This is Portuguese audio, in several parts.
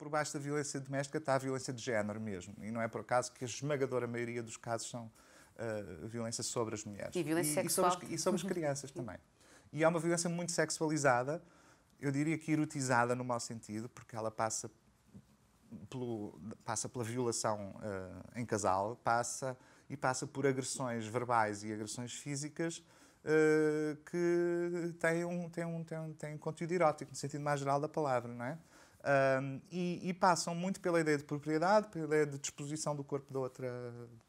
por baixo da violência doméstica está a violência de género mesmo. E não é por acaso que a esmagadora maioria dos casos são uh, violência sobre as mulheres. E violência e, sexual. E sobre, as, crianças também. E é uma violência muito sexualizada, eu diria que erotizada no mau sentido, porque ela passa, pelo, passa pela violação uh, em casal, passa e passa por agressões verbais e agressões físicas uh, que têm, um, tem um, tem um, um conteúdo erótico, no sentido mais geral da palavra, não é? Um, e, e, passam muito pela ideia de propriedade, pela ideia de disposição do corpo da outra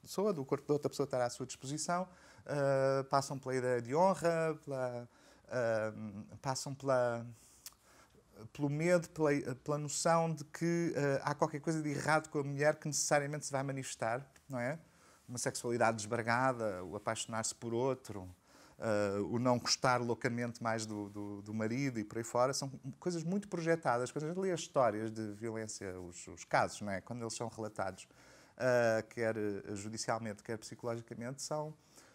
pessoa, do corpo da outra pessoa estar à sua disposição, uh, passam pela ideia de honra, pela, uh, passam pela, pelo medo, pela, pela noção de que uh, há qualquer coisa de errado com a mulher que necessariamente se vai manifestar, não é? Uma sexualidade desbargada o apaixonar-se por outro, uh, o não gostar loucamente mais do, do, do, marido e por aí fora, são coisas muito projetadas. Quando a gente lê as histórias de violência, os, os casos, não é? quando eles são relatados, uh, quer eh, judicialmente, quer psicologicamente, são,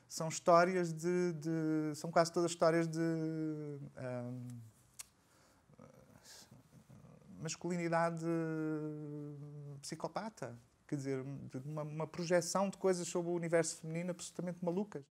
são histórias de, de são quase todas histórias de. Um, ah, masculinidade psicopata, quer dizer, uma, uma, projeção de coisas sobre o universo feminino absolutamente malucas.